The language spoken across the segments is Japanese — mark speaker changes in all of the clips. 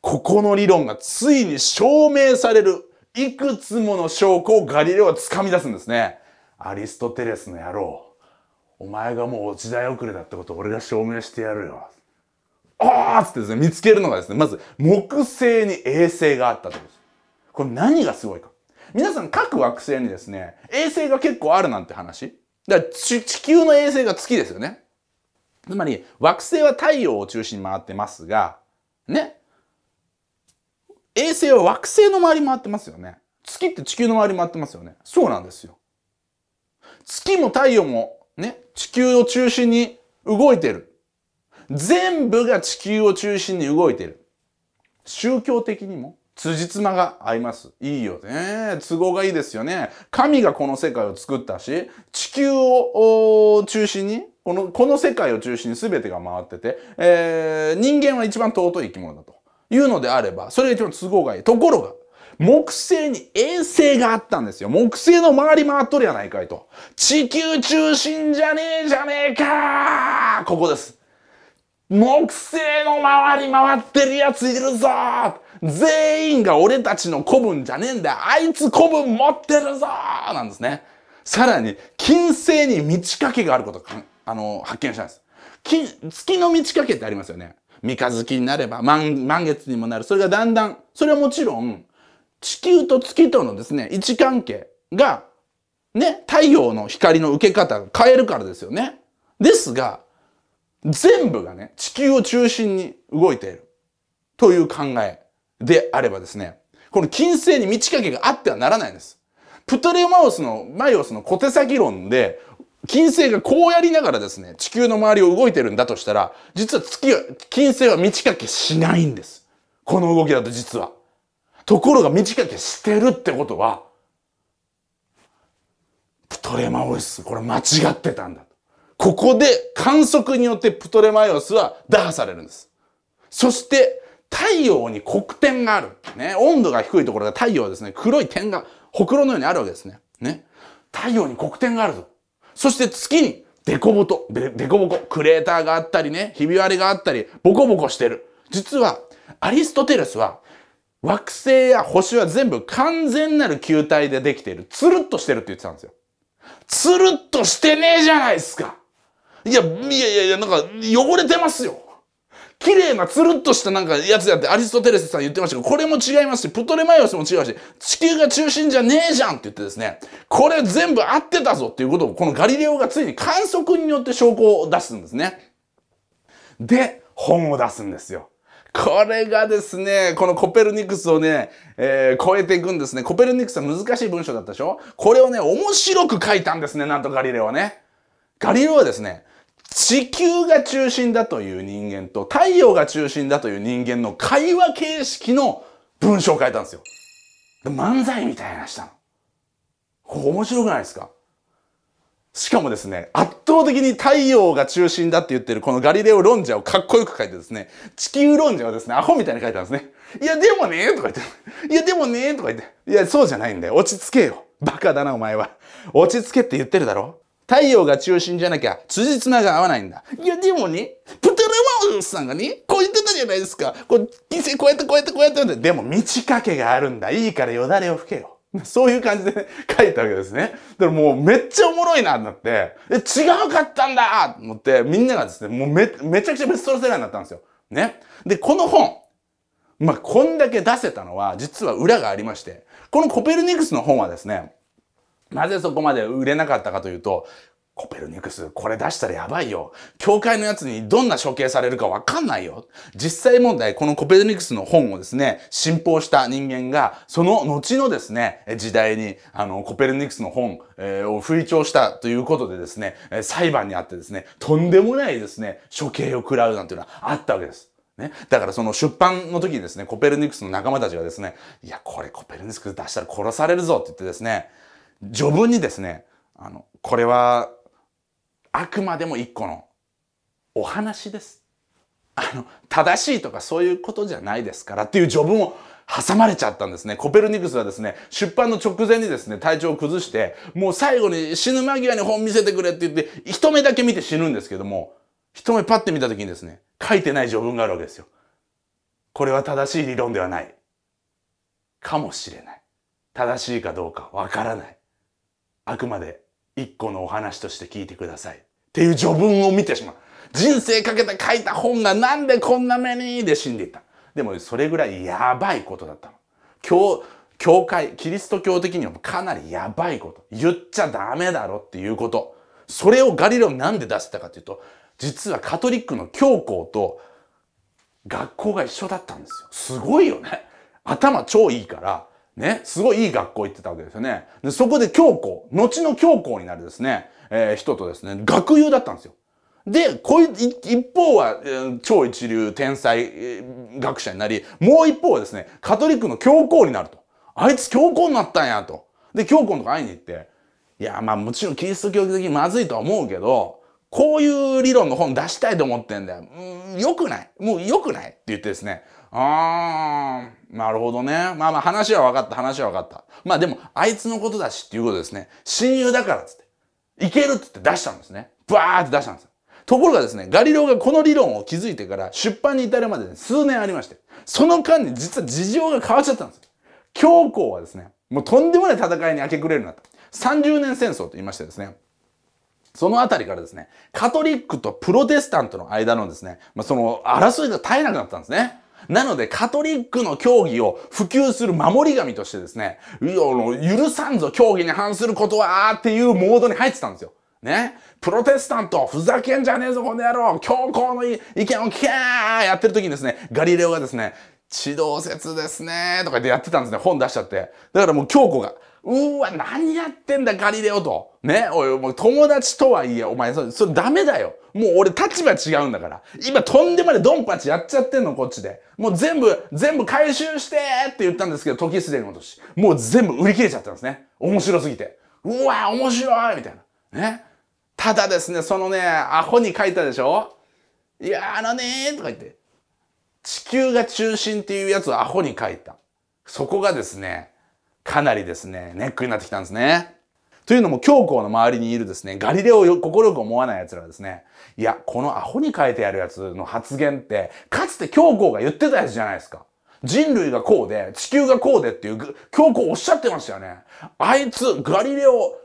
Speaker 1: ここの理論がついに証明されるいくつもの証拠をガリレオは掴み出すんですね。アリストテレスの野郎。お前がもう時代遅れだってことを俺が証明してやるよ。ああっつってですね、見つけるのがですね、まず木星に衛星があったってことです。これ何がすごいか。皆さん各惑星にですね、衛星が結構あるなんて話。だから地球の衛星が月ですよね。つまり惑星は太陽を中心に回ってますが、ね、衛星は惑星の周り回ってますよね。月って地球の周り回ってますよね。そうなんですよ。月も太陽もね、地球を中心に動いてる。全部が地球を中心に動いてる。宗教的にも辻褄が合います。いいよね。都合がいいですよね。神がこの世界を作ったし、地球を中心に、この、この世界を中心に全てが回ってて、えー、人間は一番尊い生き物だと。いうのであれば、それが一番都合がいい。ところが、木星に衛星があったんですよ。木星の周り回っとるやないかいと。地球中心じゃねえじゃねえかここです。木星の周り回ってるやついるぞ全員が俺たちの古文じゃねえんだあいつ古文持ってるぞなんですね。さらに、金星に満ち欠けがあることあの、発見したんです。金、月の満ち欠けってありますよね。三日月になれば満、満月にもなる。それがだんだん、それはもちろん、地球と月とのですね、位置関係が、ね、太陽の光の受け方が変えるからですよね。ですが、全部がね、地球を中心に動いている。という考えであればですね、この金星に満ち欠けがあってはならないんです。プトレマオスの、マイオスの小手先論で、金星がこうやりながらですね、地球の周りを動いてるんだとしたら、実は月は、金星は満ち欠けしないんです。この動きだと実は。ところが満ち欠けしてるってことは、プトレマオイス、これ間違ってたんだ。ここで観測によってプトレマイオスは打破されるんです。そして、太陽に黒点がある。ね。温度が低いところで太陽はですね、黒い点が、ほくろのようにあるわけですね。ね。太陽に黒点があるそして月にデコボト、デコボコ、クレーターがあったりね、ひび割れがあったり、ボコボコしてる。実は、アリストテレスは、惑星や星は全部完全なる球体でできている。つるっとしてるって言ってたんですよ。つるっとしてねえじゃないですか。いや、いやいやいや、なんか汚れてますよ。綺麗なつるっとしたなんかやつだってアリストテレスさん言ってましたけど、これも違いますし、プトレマイオスも違うし、地球が中心じゃねえじゃんって言ってですね、これ全部合ってたぞっていうことを、このガリレオがついに観測によって証拠を出すんですね。で、本を出すんですよ。これがですね、このコペルニクスをね、えー、超えていくんですね。コペルニクスは難しい文章だったでしょこれをね、面白く書いたんですね、なんとガリレオはね。ガリレオはですね、地球が中心だという人間と太陽が中心だという人間の会話形式の文章を書いたんですよ。漫才みたいなしたの。こ面白くないですかしかもですね、圧倒的に太陽が中心だって言ってるこのガリレオ論者をかっこよく書いてですね、地球論者はですね、アホみたいに書いてたんですね。いや、でもねとか言って。いや、でもねとか言って。いや、そうじゃないんだよ。落ち着けよ。バカだな、お前は。落ち着けって言ってるだろ太陽が中心じゃなきゃ、辻褄が合わないんだ。いや、でもね、プテルマウスさんがね、こう言ってたじゃないですか。こう、犠牲こうやってこうやってこうやってでも、満ち欠けがあるんだ。いいからよだれを吹けよ。そういう感じで、ね、書いたわけですね。だからもうめっちゃおもろいなっなって、え、違うかったんだと思って、みんながですね、もうめ、めちゃくちゃベストセラーになったんですよ。ね。で、この本、まあ、こんだけ出せたのは、実は裏がありまして、このコペルニクスの本はですね、なぜそこまで売れなかったかというと、コペルニクス、これ出したらやばいよ。教会のやつにどんな処刑されるかわかんないよ。実際問題、このコペルニクスの本をですね、信奉した人間が、その後のですね、時代に、あの、コペルニクスの本、えを吹聴したということでですね、裁判にあってですね、とんでもないですね、処刑を食らうなんていうのはあったわけです。ね。だからその出版の時にですね、コペルニクスの仲間たちがですね、いや、これコペルニクス出したら殺されるぞって言ってですね、序文にですね、あの、これは、あくまでも一個のお話です。あの、正しいとかそういうことじゃないですからっていう序文を挟まれちゃったんですね。コペルニクスはですね、出版の直前にですね、体調を崩して、もう最後に死ぬ間際に本見せてくれって言って、一目だけ見て死ぬんですけども、一目パッて見た時にですね、書いてない序文があるわけですよ。これは正しい理論ではない。かもしれない。正しいかどうかわからない。あくまで一個のお話として聞いてください。っていう序文を見てしまう。人生かけて書いた本がなんでこんな目にで死んでいった。でもそれぐらいやばいことだったの。教、教会、キリスト教的にはかなりやばいこと。言っちゃダメだろっていうこと。それをガリレオになんで出せたかというと、実はカトリックの教皇と学校が一緒だったんですよ。すごいよね。頭超いいから、ね、すごいいい学校行ってたわけですよね。でそこで教皇、後の教皇になるですね、えー、人とですね、学友だったんですよ。で、こい、一方は、超一流天才、学者になり、もう一方はですね、カトリックの教皇になると。あいつ教皇になったんや、と。で、教皇のとこ会いに行って、いや、まあもちろんキリスト教的にまずいとは思うけど、こういう理論の本出したいと思ってんだよ。うん、良くない。もう良くないって言ってですね、あー、なるほどね。まあまあ話は分かった、話は分かった。まあでも、あいつのことだしっていうことですね。親友だからっつって。いけるっつって出したんですね。バーって出したんです。ところがですね、ガリローがこの理論を築いてから出版に至るまで、ね、数年ありまして、その間に実は事情が変わっちゃったんです。教皇はですね、もうとんでもない戦いに明け暮れるなと。30年戦争と言いましてですね、そのあたりからですね、カトリックとプロテスタントの間のですね、まあ、その争いが絶えなくなったんですね。なので、カトリックの教義を普及する守り神としてですね、許さんぞ、教義に反することは、っていうモードに入ってたんですよ。ね。プロテスタント、ふざけんじゃねえぞ、この野郎教皇の意見を聞けーやってる時にですね、ガリレオがですね、地動説ですねとかでやってたんですね。本出しちゃって。だからもう教皇が、うわ、何やってんだ、ガリレオと。ね。おい、もう友達とはいえ、お前、それダメだよ。もう俺立場違うんだから。今とんでもないドンパチやっちゃってんの、こっちで。もう全部、全部回収してって言ったんですけど、時すでに今し。もう全部売り切れちゃったんですね。面白すぎて。うわ、面白いみたいな。ね。ただですね、そのね、アホに書いたでしょいやあのねとか言って。地球が中心っていうやつをアホに書いた。そこがですね、かなりですね、ネックになってきたんですね。というのも教皇の周りにいるですね、ガリレオを心よく思わない奴らはですね、いや、このアホに変えてやるやつの発言って、かつて教皇が言ってたやつじゃないですか。人類がこうで、地球がこうでっていう、教皇おっしゃってましたよね。あいつ、ガリレオ、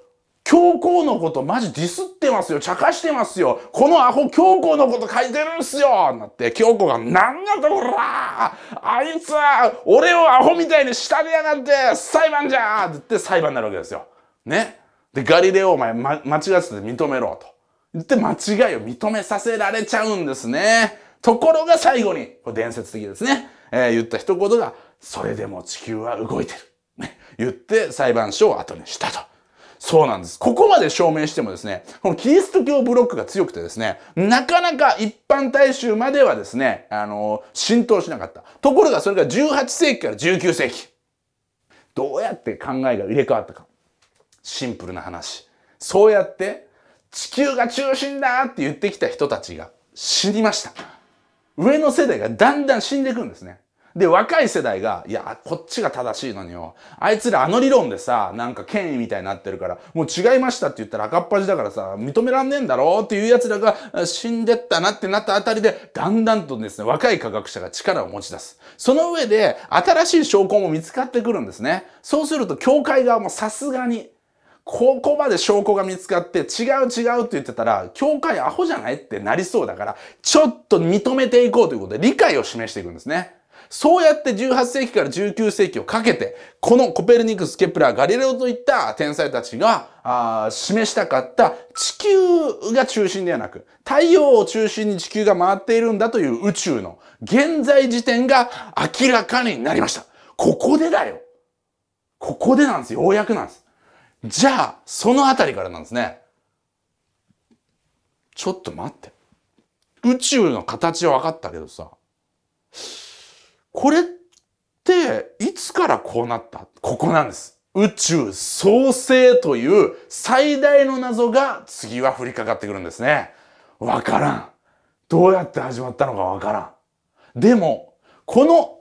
Speaker 1: 教皇のことマジディスってますよ。茶化してますよ。このアホ教皇のこと書いてるんすよなって、教皇が、なんだとこらあいつは、俺をアホみたいにしたでやがって、裁判じゃーって言って裁判になるわけですよ。ね。で、ガリレオお前、ま、間違ってて認めろと。言って間違いを認めさせられちゃうんですね。ところが最後に、これ伝説的ですね。えー、言った一言が、それでも地球は動いてる。ね、言って裁判所を後にしたと。そうなんです。ここまで証明してもですね、このキリスト教ブロックが強くてですね、なかなか一般大衆まではですね、あの浸透しなかった。ところがそれが18世紀から19世紀。どうやって考えが入れ替わったか。シンプルな話。そうやって地球が中心だって言ってきた人たちが死にました。上の世代がだんだん死んでいくんですね。で、若い世代が、いや、こっちが正しいのによ。あいつらあの理論でさ、なんか権威みたいになってるから、もう違いましたって言ったら赤っ端だからさ、認めらんねえんだろうっていう奴らが死んでったなってなったあたりで、だんだんとですね、若い科学者が力を持ち出す。その上で、新しい証拠も見つかってくるんですね。そうすると、教会側もさすがに、ここまで証拠が見つかって違う違うって言ってたら、教会アホじゃないってなりそうだから、ちょっと認めていこうということで理解を示していくんですね。そうやって18世紀から19世紀をかけて、このコペルニクス、ケプラー、ガリレオといった天才たちが、あ示したかった地球が中心ではなく、太陽を中心に地球が回っているんだという宇宙の現在時点が明らかになりました。ここでだよ。ここでなんですよ。ようやくなんです。じゃあ、そのあたりからなんですね。ちょっと待って。宇宙の形は分かったけどさ、これっていつからこうなったここなんです。宇宙創生という最大の謎が次は降りかかってくるんですね。わからん。どうやって始まったのかわからん。でも、この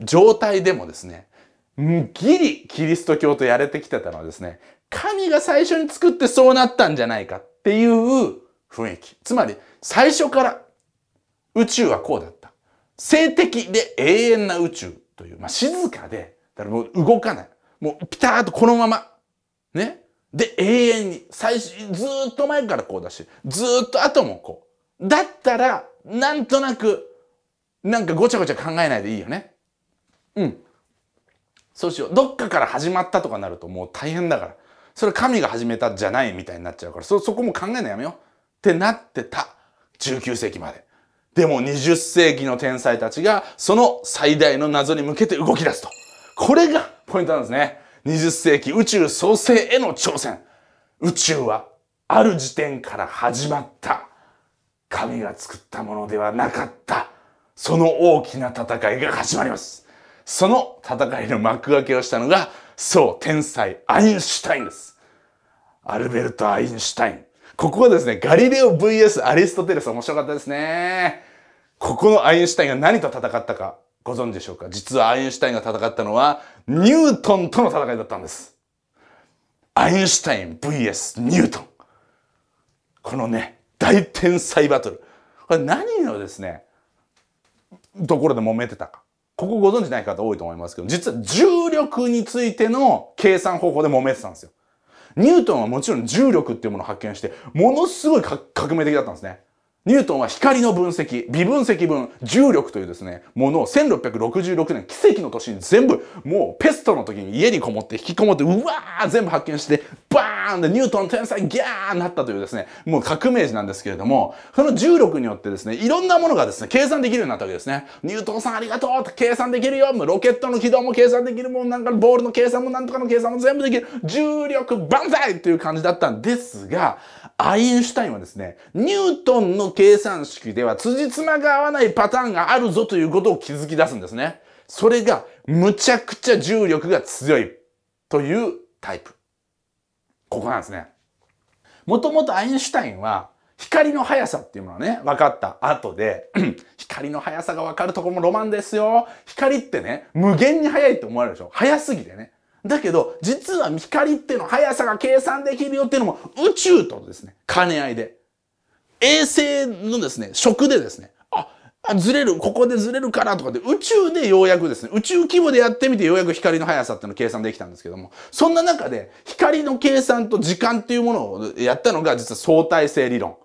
Speaker 1: 状態でもですね、ギリキリスト教とやれてきてたのはですね、神が最初に作ってそうなったんじゃないかっていう雰囲気。つまり、最初から宇宙はこうだった。性的で永遠な宇宙という、まあ、静かで、だからもう動かない。もうピターとこのまま。ね。で、永遠に、最初、ずっと前からこうだし、ずっと後もこう。だったら、なんとなく、なんかごちゃごちゃ考えないでいいよね。うん。そうしよう。どっかから始まったとかなるともう大変だから。それ神が始めたじゃないみたいになっちゃうからそ、そこも考えないやめよう。ってなってた。19世紀まで。でも20世紀の天才たちがその最大の謎に向けて動き出すと。これがポイントなんですね。20世紀宇宙創生への挑戦。宇宙はある時点から始まった。神が作ったものではなかった。その大きな戦いが始まります。その戦いの幕開けをしたのが、そう、天才、アインシュタインです。アルベルト・アインシュタイン。ここはですね、ガリレオ VS アリストテレス面白かったですね。ここのアインシュタインが何と戦ったかご存知でしょうか実はアインシュタインが戦ったのは、ニュートンとの戦いだったんです。アインシュタイン VS ニュートン。このね、大天才バトル。これ何のですね、ところで揉めてたか。ここご存知ない方多いと思いますけど、実は重力についての計算方法で揉めてたんですよ。ニュートンはもちろん重力っていうものを発見して、ものすごい革命的だったんですね。ニュートンは光の分析、微分析分、重力というですね、ものを1666年、奇跡の年に全部、もうペストの時に家にこもって引きこもって、うわー全部発見して、バーンでニュートン天才ギャーになったというですね、もう革命児なんですけれども、その重力によってですね、いろんなものがですね、計算できるようになったわけですね。ニュートンさんありがとうと計算できるよロケットの軌道も計算できるもんなんか、ボールの計算もなんとかの計算も全部できる重力万歳という感じだったんですが、アインシュタインはですね、ニュートンの計算式では辻褄が合わないパターンがあるぞということを気づき出すんですね。それがむちゃくちゃ重力が強いというタイプ。ここなんですね。もともとアインシュタインは光の速さっていうものはね、分かった後で、光の速さが分かるとこもロマンですよ。光ってね、無限に速いと思われるでしょ。速すぎてね。だけど、実は光っての速さが計算できるよっていうのも宇宙とですね、兼ね合いで。衛星のですね、食でですね、あ、ずれる、ここでずれるからとかで、宇宙でようやくですね、宇宙規模でやってみてようやく光の速さっていうのを計算できたんですけども、そんな中で、光の計算と時間っていうものをやったのが、実は相対性理論。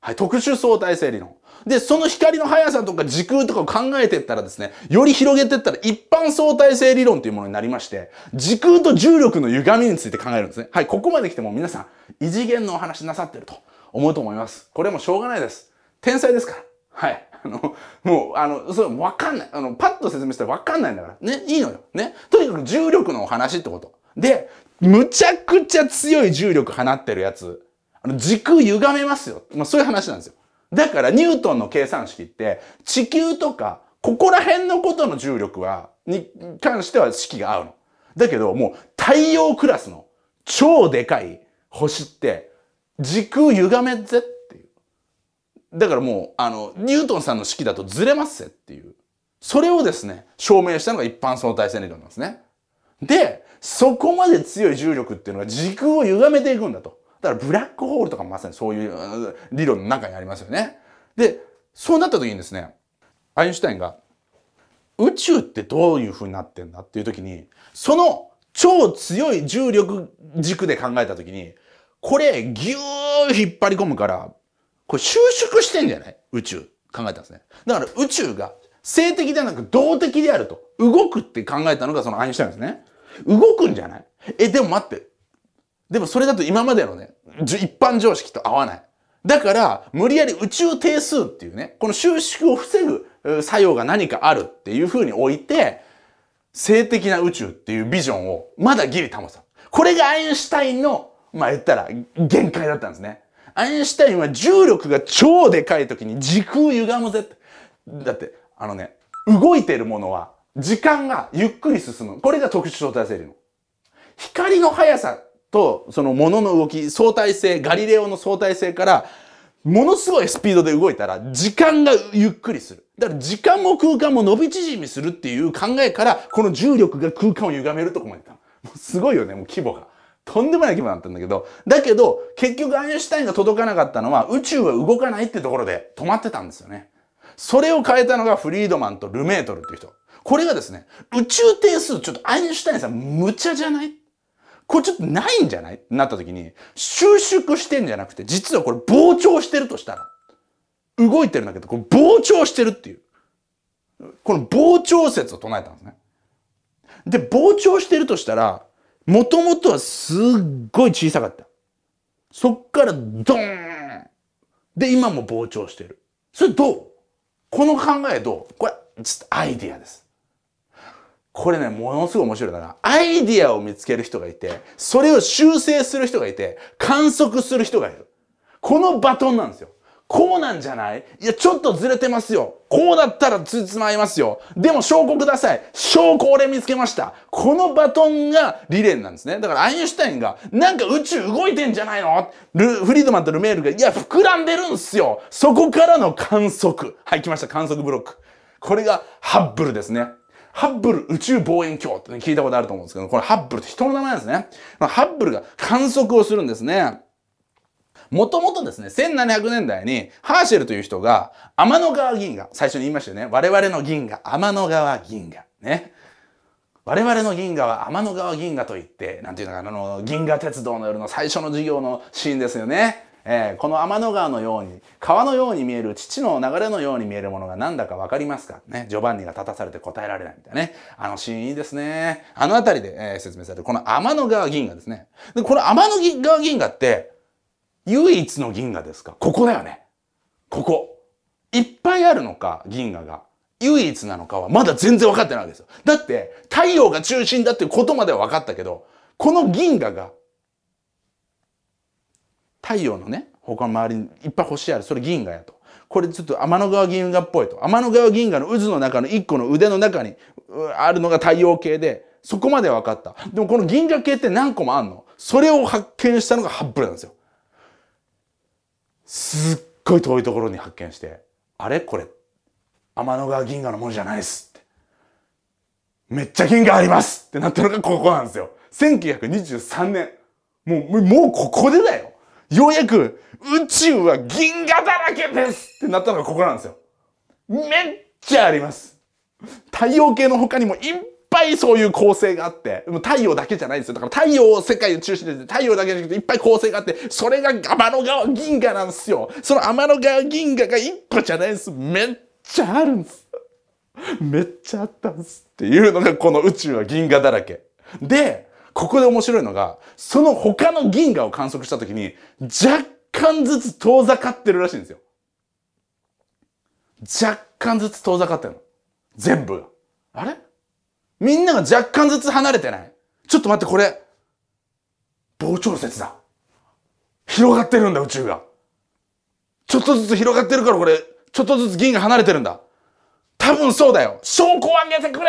Speaker 1: はい、特殊相対性理論。で、その光の速さとか時空とかを考えてったらですね、より広げてったら一般相対性理論というものになりまして、時空と重力の歪みについて考えるんですね。はい、ここまで来ても皆さん、異次元のお話なさってると。思うと思います。これもしょうがないです。天才ですから。はい。あの、もう、あの、それわかんない。あの、パッと説明したらわかんないんだから。ね、いいのよ。ね。とにかく重力のお話ってこと。で、むちゃくちゃ強い重力放ってるやつ、あの、軸歪めますよ。まあ、そういう話なんですよ。だから、ニュートンの計算式って、地球とか、ここら辺のことの重力は、に関しては式が合うの。だけど、もう、太陽クラスの超でかい星って、時空歪めぜっていう。だからもう、あの、ニュートンさんの式だとずれますぜっていう。それをですね、証明したのが一般相対性理論なんですね。で、そこまで強い重力っていうのが時空を歪めていくんだと。だからブラックホールとかまさにそういう理論の中にありますよね。で、そうなった時にですね、アインシュタインが宇宙ってどういう風になってんだっていう時に、その超強い重力軸で考えた時に、これ、ぎゅー引っ張り込むから、これ収縮してんじゃない宇宙。考えたんですね。だから宇宙が性的ではなく動的であると。動くって考えたのがそのアインシュタインですね。動くんじゃないえ、でも待って。でもそれだと今までのね、一般常識と合わない。だから、無理やり宇宙定数っていうね、この収縮を防ぐ作用が何かあるっていう風に置いて、性的な宇宙っていうビジョンをまだギリ保つ。これがアインシュタインのまあ言ったら限界だったんですね。アインシュタインは重力が超でかい時に時空歪むぜって。だって、あのね、動いてるものは時間がゆっくり進む。これが特殊相対性理論。光の速さとその物の動き、相対性、ガリレオの相対性から、ものすごいスピードで動いたら時間がゆっくりする。だから時間も空間も伸び縮みするっていう考えから、この重力が空間を歪めるとこまで行ったの。もうすごいよね、もう規模が。とんでもない規模だったんだけど、だけど、結局アインシュタインが届かなかったのは、宇宙は動かないってところで止まってたんですよね。それを変えたのがフリードマンとルメートルっていう人。これがですね、宇宙定数、ちょっとアインシュタインさん無茶じゃないこれちょっとないんじゃないなった時に、収縮してんじゃなくて、実はこれ膨張してるとしたら、動いてるんだけど、これ膨張してるっていう。この膨張説を唱えたんですね。で、膨張してるとしたら、もともとはすっごい小さかった。そっからドーンで、今も膨張してる。それどうこの考えどうこれ、ちょっとアイディアです。これね、ものすごい面白いだな。アイディアを見つける人がいて、それを修正する人がいて、観測する人がいる。このバトンなんですよ。こうなんじゃないいや、ちょっとずれてますよ。こうだったらつつまいますよ。でも証拠ください。証拠俺見つけました。このバトンが理念なんですね。だからアインシュタインが、なんか宇宙動いてんじゃないのルフリードマンとルメールが、いや、膨らんでるんすよ。そこからの観測。はい、来ました。観測ブロック。これがハッブルですね。ハッブル宇宙望遠鏡って、ね、聞いたことあると思うんですけど、これハッブルって人の名前なんですね。ハッブルが観測をするんですね。もともとですね、1700年代にハーシェルという人が天の川銀河、最初に言いましたよね。我々の銀河、天の川銀河。ね。我々の銀河は天の川銀河といって、なんていうのかな、あの、銀河鉄道の夜の最初の授業のシーンですよね。えー、この天の川のように、川のように見える、父の流れのように見えるものが何だかわかりますかね。ジョバンニが立たされて答えられないみたいなね。あのシーンいいですね。あのあたりで、えー、説明されてこの天の川銀河ですね。で、この天の川銀河って、唯一の銀河ですかここだよね。ここ。いっぱいあるのか、銀河が。唯一なのかはまだ全然分かってないわけですよ。だって、太陽が中心だっていうことまでは分かったけど、この銀河が、太陽のね、他の周りにいっぱい星ある。それ銀河やと。これちょっと天の川銀河っぽいと。天の川銀河の渦の中の一個の腕の中にあるのが太陽系で、そこまで分かった。でもこの銀河系って何個もあんのそれを発見したのがハッブルなんですよ。すっごい遠いところに発見して「あれこれ天の川銀河のものじゃないです」って「めっちゃ銀河あります!」ってなったのがここなんですよ。1923年もうもうここでだよようやく宇宙は銀河だらけですってなったのがここなんですよ。めっちゃあります。太陽系の他にもいっぱいそういう構成があって、もう太陽だけじゃないんですよ。だから太陽を世界を中心に太陽だけじゃなくていっぱい構成があって、それが天の川銀河なんですよ。その天の川銀河が一個じゃないんです。めっちゃあるんです。めっちゃあったんです。っていうのがこの宇宙は銀河だらけ。で、ここで面白いのが、その他の銀河を観測した時に、若干ずつ遠ざかってるらしいんですよ。若干ずつ遠ざかってるの。全部あれみんなが若干ずつ離れてないちょっと待って、これ、膨張節だ。広がってるんだ、宇宙が。ちょっとずつ広がってるから、これ、ちょっとずつ銀が離れてるんだ。多分そうだよ。証拠を上げてくれ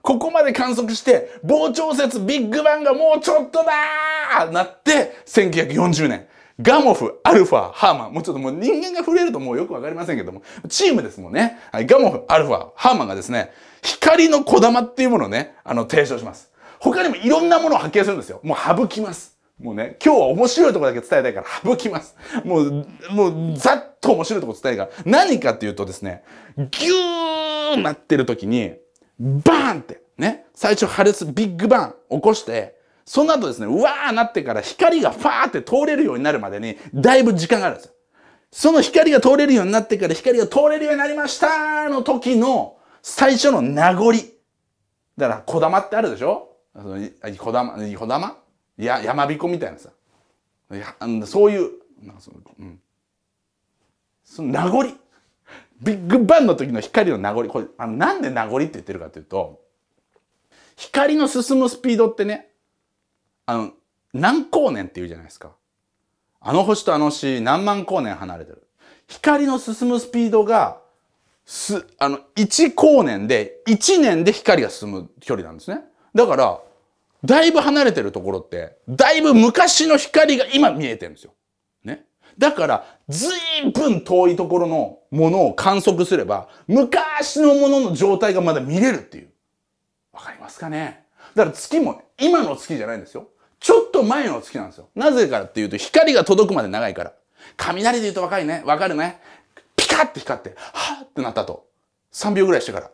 Speaker 1: ここまで観測して、膨張節ビッグバンがもうちょっとだーなって、1940年。ガモフ、アルファ、ハーマン。もうちょっともう人間が触れるともうよくわかりませんけども、チームですもんね。はい、ガモフ、アルファ、ハーマンがですね、光の小玉っていうものをね、あの、提唱します。他にもいろんなものを発見するんですよ。もう省きます。もうね、今日は面白いとこだけ伝えたいから省きます。もう、もう、ざっと面白いとこ伝えたいから。何かっていうとですね、ぎゅーなってる時に、バーンって、ね、最初破裂、ビッグバン起こして、その後ですね、うわーなってから光がファーって通れるようになるまでに、だいぶ時間があるんですよ。その光が通れるようになってから光が通れるようになりましたの時の、最初の名残。だから、小玉ってあるでしょ小玉、小玉や、やまびこみたいなさ。やそういう、なんかその、うん。その名残。ビッグバンの時の光の名残。これ、あの、なんで名残って言ってるかというと、光の進むスピードってね、あの、何光年って言うじゃないですか。あの星とあの星、何万光年離れてる。光の進むスピードがす、あの、1光年で、1年で光が進む距離なんですね。だから、だいぶ離れてるところって、だいぶ昔の光が今見えてるんですよ。ね。だから、ずいぶん遠いところのものを観測すれば、昔のものの状態がまだ見れるっていう。わかりますかねだから月も、ね、今の月じゃないんですよ。ちょっと前の月なんですよ。なぜかっていうと、光が届くまで長いから。雷で言うと若いね。わかるね。カッて光って、はぁってなったと。3秒ぐらいしてから、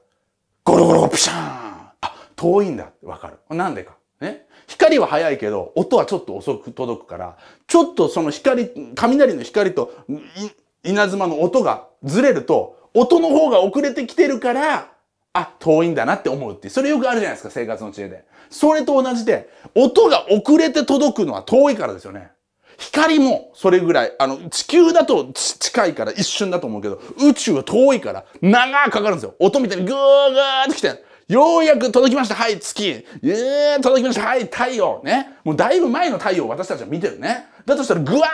Speaker 1: ゴロゴロピシャーンあ、遠いんだってわかる。なんでか。ね。光は速いけど、音はちょっと遅く届くから、ちょっとその光、雷の光と、稲妻の音がずれると、音の方が遅れてきてるから、あ、遠いんだなって思うってそれよくあるじゃないですか、生活の知恵で。それと同じで、音が遅れて届くのは遠いからですよね。光もそれぐらい、あの、地球だと近いから一瞬だと思うけど、宇宙は遠いから長くかかるんですよ。音みたいにぐーぐーって来て、ようやく届きました。はい、月。えー、届きました。はい、太陽。ね。もうだいぶ前の太陽を私たちは見てるね。だとしたら、ぐわ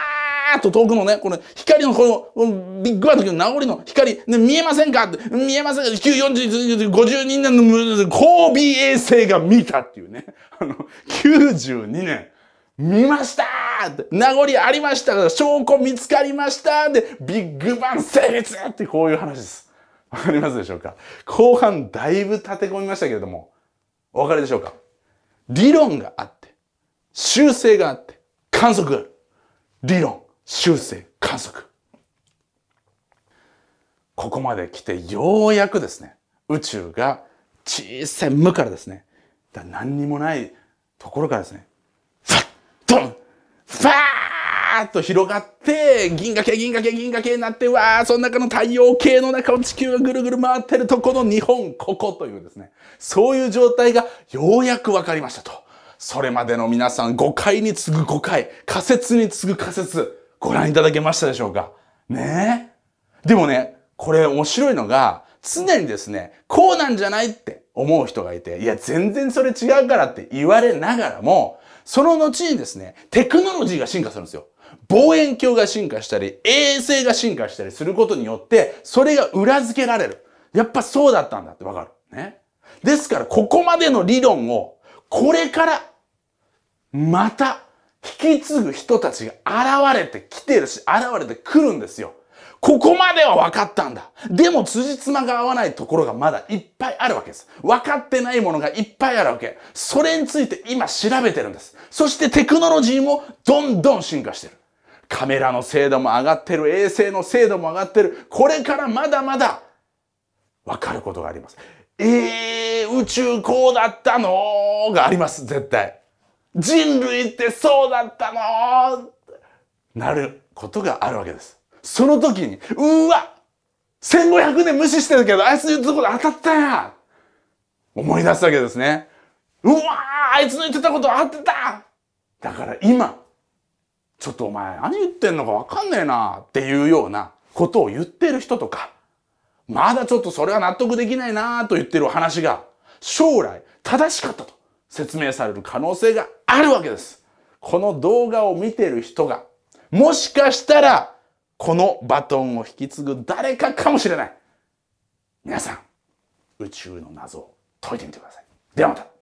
Speaker 1: ーっと遠くのね、この光のこの、ビッグバンの時の治りの光、ね、見えませんかって見えませんか ?940、5 52年の、尾衛星が見たっていうね。あの、92年。見ました名残ありました証拠見つかりましたで、ビッグバン成立ってこういう話です。わかりますでしょうか後半だいぶ立て込みましたけれども、お分かりでしょうか理論があって、修正があって、観測がある。理論、修正、観測。ここまで来てようやくですね、宇宙が小さい無からですね、だ何にもないところからですね、ドンファーと広がって、銀河系、銀河系、銀河系になって、わー、その中の太陽系の中を地球がぐるぐる回ってるとこの日本、ここというですね、そういう状態がようやくわかりましたと。それまでの皆さん、誤解に次ぐ誤解、仮説に次ぐ仮説、ご覧いただけましたでしょうかねえ。でもね、これ面白いのが、常にですね、こうなんじゃないって思う人がいて、いや、全然それ違うからって言われながらも、その後にですね、テクノロジーが進化するんですよ。望遠鏡が進化したり、衛星が進化したりすることによって、それが裏付けられる。やっぱそうだったんだってわかる。ね。ですから、ここまでの理論を、これから、また、引き継ぐ人たちが現れてきてるし、現れてくるんですよ。ここまでは分かったんだ。でも辻褄が合わないところがまだいっぱいあるわけです。分かってないものがいっぱいあるわけ。それについて今調べてるんです。そしてテクノロジーもどんどん進化してる。カメラの精度も上がってる。衛星の精度も上がってる。これからまだまだ分かることがあります。えー、宇宙こうだったのがあります、絶対。人類ってそうだったのなることがあるわけです。その時に、うわ !1500 年無視してるけど、あいつの言ってたこと当たったや思い出すわけですね。うわあいつの言ってたこと当てただから今、ちょっとお前何言ってんのかわかんねえなっていうようなことを言ってる人とか、まだちょっとそれは納得できないなと言ってる話が、将来正しかったと説明される可能性があるわけです。この動画を見てる人が、もしかしたらこのバトンを引き継ぐ誰かかもしれない皆さん宇宙の謎を解いてみてくださいではまた